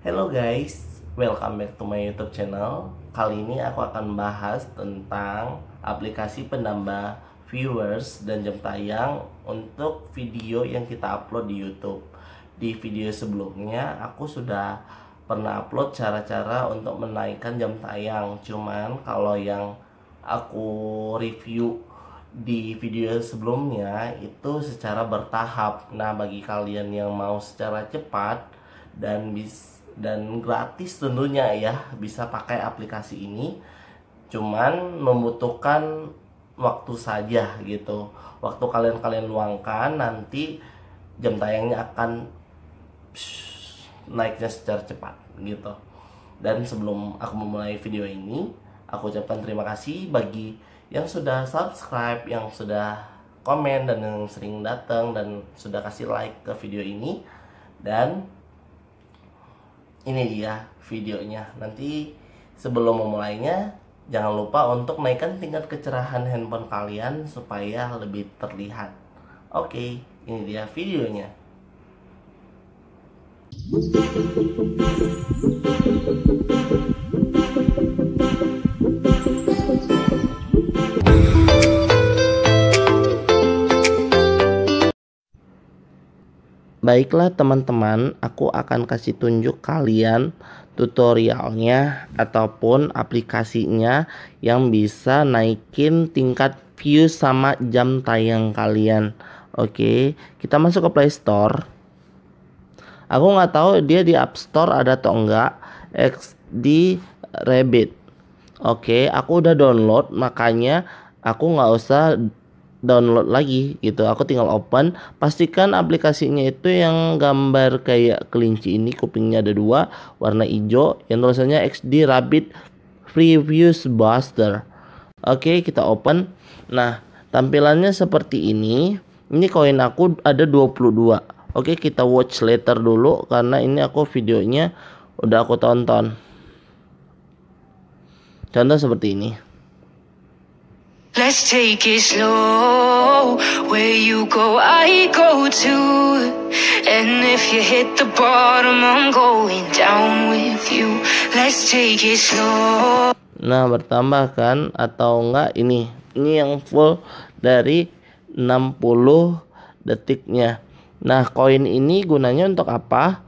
Hello guys, welcome back to my YouTube channel. Kali ini aku akan bahas tentang aplikasi penambah viewers dan jam tayang untuk video yang kita upload di YouTube. Di video sebelumnya aku sudah pernah upload cara-cara untuk menaikkan jam tayang. Cuman kalau yang aku review di video sebelumnya itu secara bertahap. Nah, bagi kalian yang mau secara cepat dan bisa dan gratis tentunya ya bisa pakai aplikasi ini cuman membutuhkan waktu saja gitu waktu kalian kalian luangkan nanti jam tayangnya akan naiknya secara cepat gitu dan sebelum aku memulai video ini aku ucapkan terima kasih bagi yang sudah subscribe yang sudah komen dan yang sering datang dan sudah kasih like ke video ini dan ini dia videonya nanti sebelum memulainya jangan lupa untuk naikkan tingkat kecerahan handphone kalian supaya lebih terlihat oke ini dia videonya Thank you. Baiklah teman-teman, aku akan kasih tunjuk kalian tutorialnya ataupun aplikasinya yang bisa naikin tingkat view sama jam tayang kalian. Oke, kita masuk ke Play Store. Aku nggak tahu dia di App Store ada atau enggak. XD Rabbit. Oke, aku udah download makanya aku nggak usah download lagi gitu aku tinggal open pastikan aplikasinya itu yang gambar kayak kelinci ini kupingnya ada dua warna hijau yang tulisannya XD Rabbit Previews Buster oke kita open nah tampilannya seperti ini ini koin aku ada 22 oke kita watch later dulu karena ini aku videonya udah aku tonton contoh seperti ini Let's take it slow. Where you go, I go too. And if you hit the bottom, I'm going down with you. Let's take it slow. Nah, bertambah kan atau enggak ini? Ini yang full dari 60 detiknya. Nah, koin ini gunanya untuk apa?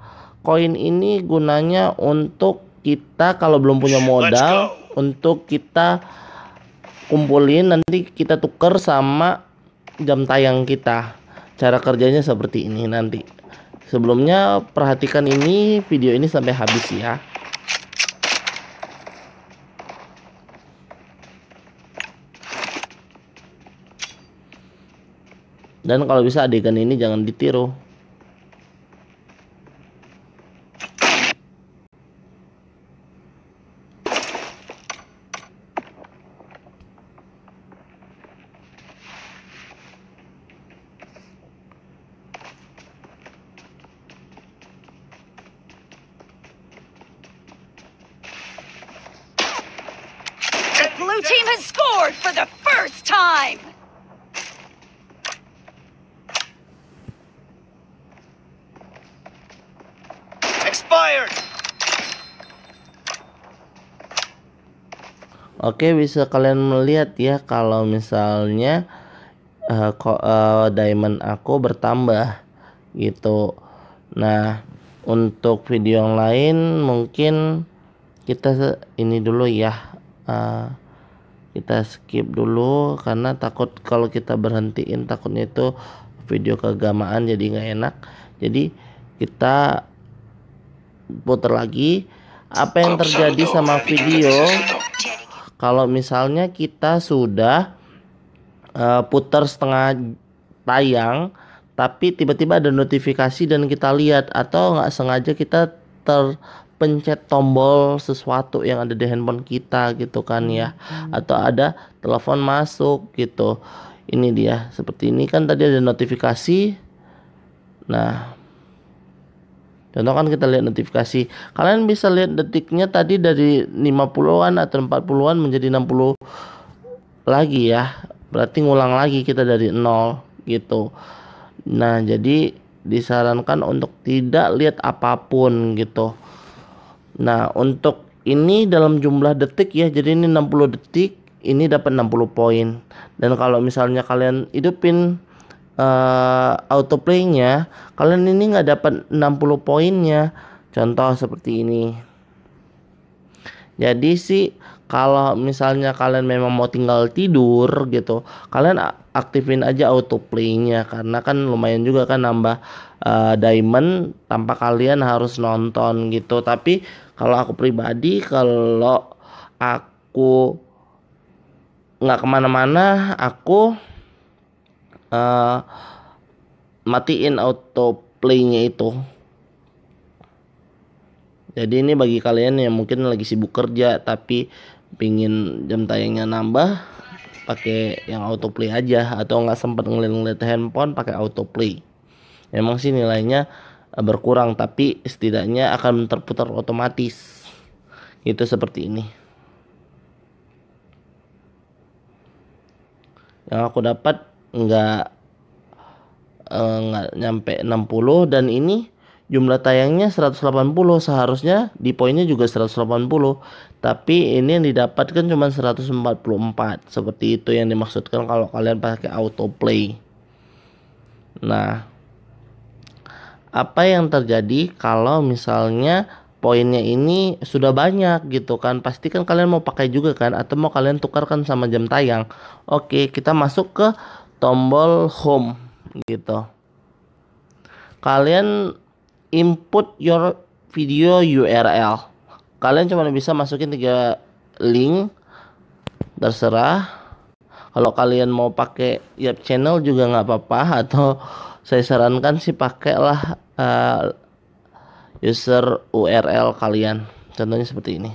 Koin ini gunanya untuk kita kalau belum punya modal untuk kita kumpulin nanti kita tuker sama jam tayang kita cara kerjanya seperti ini nanti sebelumnya perhatikan ini video ini sampai habis ya dan kalau bisa adegan ini jangan ditiru team has scored for the first time! Oke, bisa kalian melihat ya kalau misalnya uh, ko, uh, diamond aku bertambah gitu. Nah, untuk video yang lain mungkin kita ini dulu ya. Uh, kita skip dulu karena takut kalau kita berhentiin takutnya itu video keagamaan jadi nggak enak jadi kita putar lagi apa yang terjadi sama video kalau misalnya kita sudah uh, putar setengah tayang tapi tiba-tiba ada notifikasi dan kita lihat atau nggak sengaja kita ter pencet tombol sesuatu yang ada di handphone kita gitu kan ya hmm. atau ada telepon masuk gitu ini dia seperti ini kan tadi ada notifikasi nah Contoh kan kita lihat notifikasi. Kalian bisa lihat detiknya tadi dari 50-an atau 40-an menjadi 60 lagi ya. Berarti ngulang lagi kita dari nol gitu. Nah, jadi disarankan untuk tidak lihat apapun gitu. Nah, untuk ini dalam jumlah detik ya. Jadi ini 60 detik, ini dapat 60 poin. Dan kalau misalnya kalian hidupin uh, autoplaynya, kalian ini nggak dapat 60 poinnya. Contoh seperti ini. Jadi sih kalau misalnya kalian memang mau tinggal tidur gitu kalian aktifin aja auto autoplaynya karena kan lumayan juga kan nambah uh, diamond tanpa kalian harus nonton gitu tapi kalau aku pribadi kalau aku nggak kemana-mana aku uh, matiin autoplaynya itu jadi ini bagi kalian yang mungkin lagi sibuk kerja tapi pingin jam tayangnya nambah pakai yang autoplay aja atau nggak sempat ngeliat-ngeliat handphone pakai autoplay emang sih nilainya eh, berkurang tapi setidaknya akan terputar otomatis itu seperti ini yang aku dapat nggak eh, nggak nyampe 60 dan ini jumlah tayangnya 180 seharusnya di poinnya juga 180 tapi ini yang didapatkan cuma 144 seperti itu yang dimaksudkan kalau kalian pakai autoplay nah apa yang terjadi kalau misalnya poinnya ini sudah banyak gitu kan pasti kan kalian mau pakai juga kan atau mau kalian tukarkan sama jam tayang oke kita masuk ke tombol home gitu kalian input your video URL. Kalian cuma bisa masukin tiga link terserah. Kalau kalian mau pakai Yap Channel juga nggak apa-apa atau saya sarankan sih pakailah uh, user URL kalian. Contohnya seperti ini.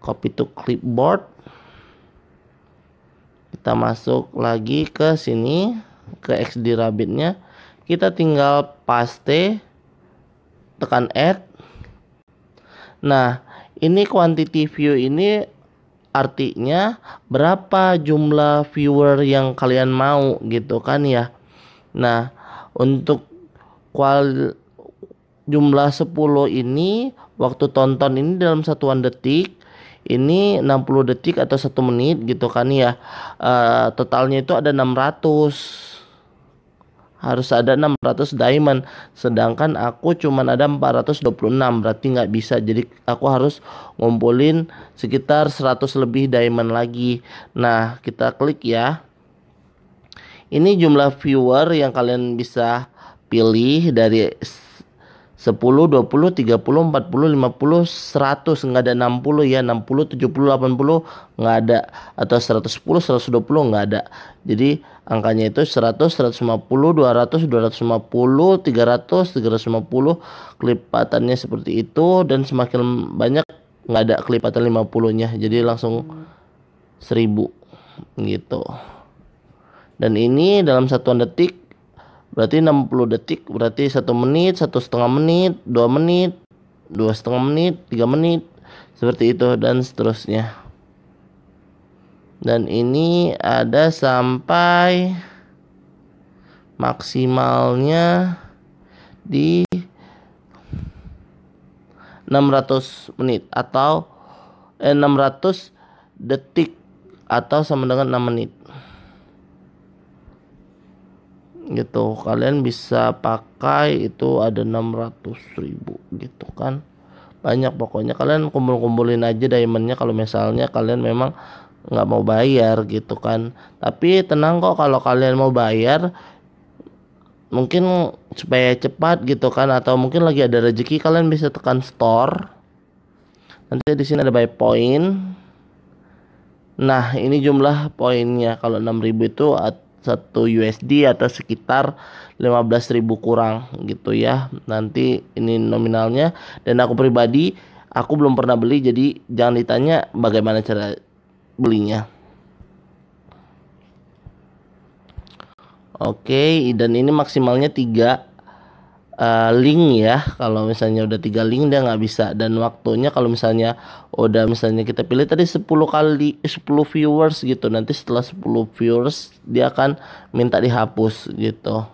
Copy to clipboard. Kita masuk lagi ke sini ke XD Rabbitnya. Kita tinggal paste tekan add nah ini quantity view ini artinya berapa jumlah viewer yang kalian mau gitu kan ya nah untuk kual jumlah 10 ini waktu tonton ini dalam satuan detik ini 60 detik atau satu menit gitu kan ya uh, totalnya itu ada 600 harus ada 600 diamond sedangkan aku cuman ada 426 berarti nggak bisa jadi aku harus ngumpulin sekitar 100 lebih diamond lagi nah kita klik ya ini jumlah viewer yang kalian bisa pilih dari 10, 20, 30, 40, 50, 100 nggak ada 60 ya 60, 70, 80 nggak ada atau 110, 120 nggak ada jadi angkanya itu 100, 150, 200, 250, 300, 350 kelipatannya seperti itu dan semakin banyak nggak ada kelipatan 50-nya jadi langsung 1000 gitu. Dan ini dalam satuan detik berarti 60 detik berarti satu menit, satu setengah menit, dua menit, dua setengah menit, tiga menit seperti itu dan seterusnya dan ini ada sampai maksimalnya di 600 menit atau eh, 600 detik atau sama dengan 6 menit gitu kalian bisa pakai itu ada 600 ribu gitu kan banyak pokoknya kalian kumpul-kumpulin aja diamondnya kalau misalnya kalian memang nggak mau bayar gitu kan tapi tenang kok kalau kalian mau bayar mungkin supaya cepat gitu kan atau mungkin lagi ada rezeki kalian bisa tekan store nanti di sini ada buy point nah ini jumlah poinnya kalau 6000 itu satu USD atau sekitar 15.000 kurang gitu ya. Nanti ini nominalnya dan aku pribadi aku belum pernah beli jadi jangan ditanya bagaimana cara belinya oke okay, dan ini maksimalnya tiga uh, link ya kalau misalnya udah tiga link dia nggak bisa dan waktunya kalau misalnya udah misalnya kita pilih tadi 10 kali 10 eh, viewers gitu nanti setelah 10 viewers dia akan minta dihapus gitu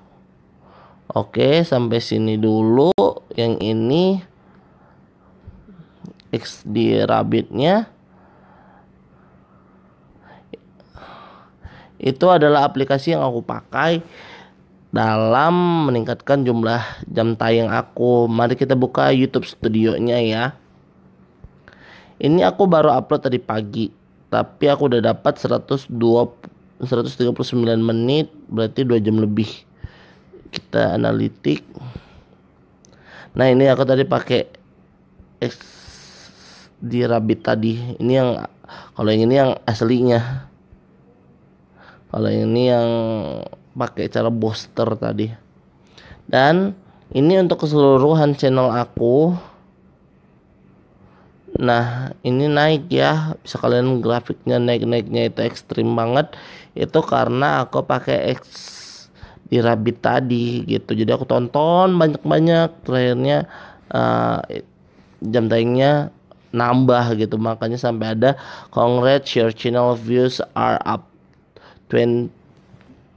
oke sampai sini dulu yang ini X di rabbitnya itu adalah aplikasi yang aku pakai dalam meningkatkan jumlah jam tayang aku. Mari kita buka YouTube Studio-nya ya. Ini aku baru upload tadi pagi, tapi aku udah dapat 120 139 menit, berarti 2 jam lebih. Kita analitik. Nah, ini aku tadi pakai X di Rabbit tadi. Ini yang kalau yang ini yang aslinya kalau ini yang pakai cara booster tadi dan ini untuk keseluruhan channel aku nah ini naik ya bisa kalian grafiknya naik-naiknya itu ekstrim banget itu karena aku pakai X di Rabbit tadi gitu jadi aku tonton banyak-banyak terakhirnya uh, eh, jam tayangnya nambah gitu makanya sampai ada congrats your channel views are up 20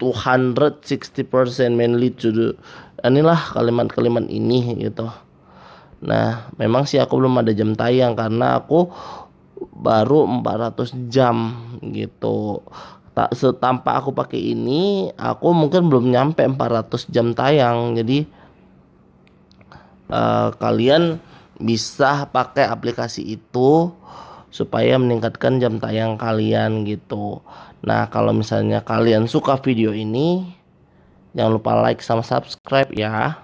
260% mainly to do. Inilah kalimat-kalimat ini gitu. Nah, memang sih aku belum ada jam tayang karena aku baru 400 jam gitu. Tak setampa aku pakai ini, aku mungkin belum nyampe 400 jam tayang. Jadi uh, kalian bisa pakai aplikasi itu supaya meningkatkan jam tayang kalian gitu. Nah, kalau misalnya kalian suka video ini, jangan lupa like sama subscribe ya.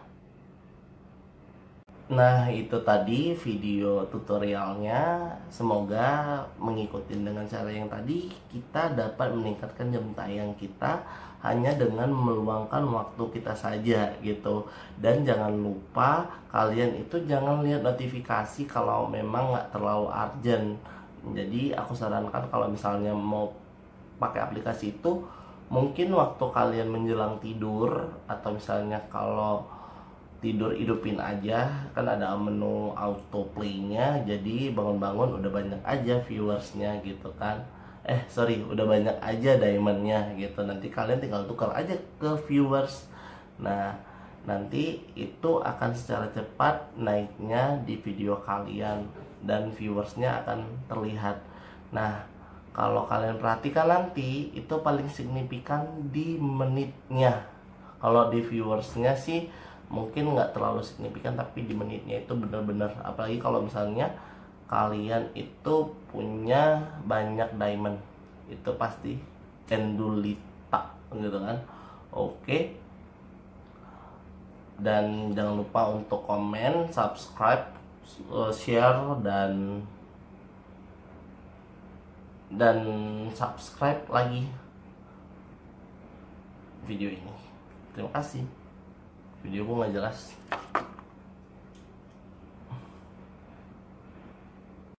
Nah, itu tadi video tutorialnya. Semoga mengikuti dengan cara yang tadi, kita dapat meningkatkan jam tayang kita hanya dengan meluangkan waktu kita saja gitu dan jangan lupa kalian itu jangan lihat notifikasi kalau memang nggak terlalu urgent jadi aku sarankan kalau misalnya mau pakai aplikasi itu mungkin waktu kalian menjelang tidur atau misalnya kalau tidur hidupin aja kan ada menu auto nya jadi bangun-bangun udah banyak aja viewersnya gitu kan eh sorry udah banyak aja diamondnya gitu nanti kalian tinggal tukar aja ke viewers nah nanti itu akan secara cepat naiknya di video kalian dan viewersnya akan terlihat nah kalau kalian perhatikan nanti itu paling signifikan di menitnya kalau di viewersnya sih mungkin nggak terlalu signifikan tapi di menitnya itu benar-benar. apalagi kalau misalnya kalian itu punya banyak diamond itu pasti cendulita gitu kan oke dan jangan lupa untuk komen subscribe eh, share dan dan subscribe lagi video ini terima kasih video gue nggak jelas